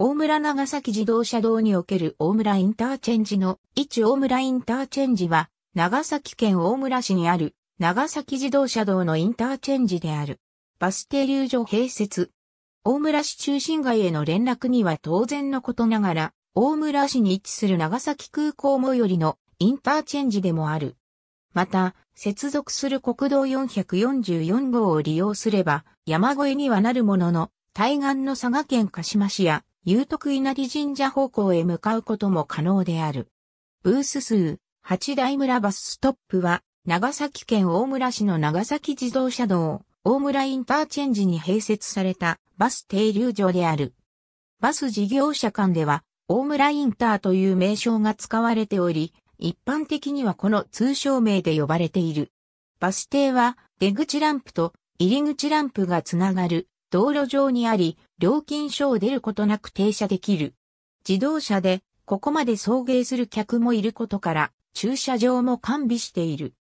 大村長崎自動車道における大村インターチェンジの位置大村インターチェンジは、長崎県大村市にある長崎自動車道のインターチェンジである。バス停留所併設。大村市中心街への連絡には当然のことながら、大村市に位置する長崎空港最寄りのインターチェンジでもある。また、接続する国道444号を利用すれば、山越えにはなるものの、対岸の佐賀県鹿島市や有徳稲荷神社方向へ向かうことも可能である。ブース数、八大村バスストップは、長崎県大村市の長崎自動車道、大村インターチェンジに併設されたバス停留所である。バス事業者間では、大村インターという名称が使われており、一般的にはこの通称名で呼ばれている。バス停は、出口ランプと入り口ランプがつながる道路上にあり、料金所を出ることなく停車できる。自動車で、ここまで送迎する客もいることから、駐車場も完備している。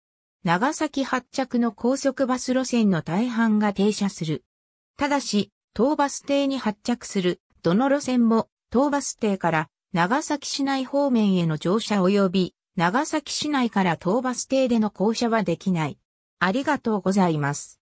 長崎発着の高速バス路線の大半が停車する。ただし、東バス停に発着する、どの路線も、東バス停から長崎市内方面への乗車及び、長崎市内から東バス停での降車はできない。ありがとうございます。